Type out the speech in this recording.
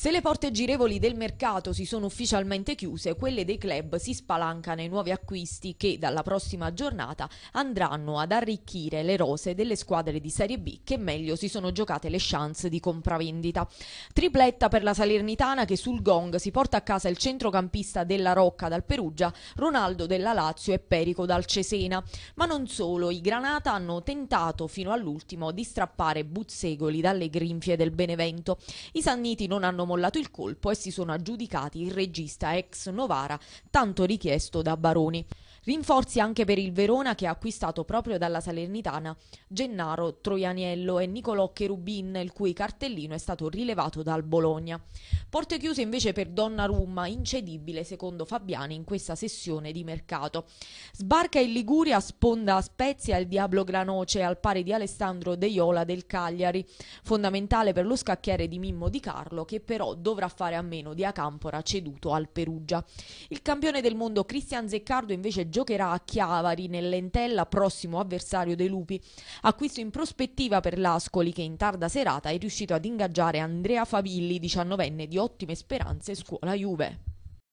Se le porte girevoli del mercato si sono ufficialmente chiuse, quelle dei club si spalancano ai nuovi acquisti che dalla prossima giornata andranno ad arricchire le rose delle squadre di Serie B che meglio si sono giocate le chance di compravendita. Tripletta per la Salernitana che sul gong si porta a casa il centrocampista della Rocca dal Perugia, Ronaldo della Lazio e Perico dal Cesena. Ma non solo, i Granata hanno tentato fino all'ultimo di strappare Buzzegoli dalle grinfie del Benevento. I Sanniti non hanno mollato il colpo e si sono aggiudicati il regista ex Novara tanto richiesto da Baroni. Rinforzi anche per il Verona che ha acquistato proprio dalla Salernitana Gennaro Troianiello e Nicolò Cherubin, il cui cartellino è stato rilevato dal Bologna. Porte chiuse invece per Donnarumma, incedibile secondo Fabiani in questa sessione di mercato. Sbarca in Liguria, sponda a Spezia il Diablo Granoce al pari di Alessandro Deiola del Cagliari, fondamentale per lo scacchiere di Mimmo Di Carlo che però dovrà fare a meno di Acampora ceduto al Perugia. Il campione del mondo Cristian Zeccardo invece gioca giocherà a Chiavari nell'Entella, prossimo avversario dei Lupi. Acquisto in prospettiva per l'Ascoli che in tarda serata è riuscito ad ingaggiare Andrea Favilli, 19enne di ottime speranze scuola Juve.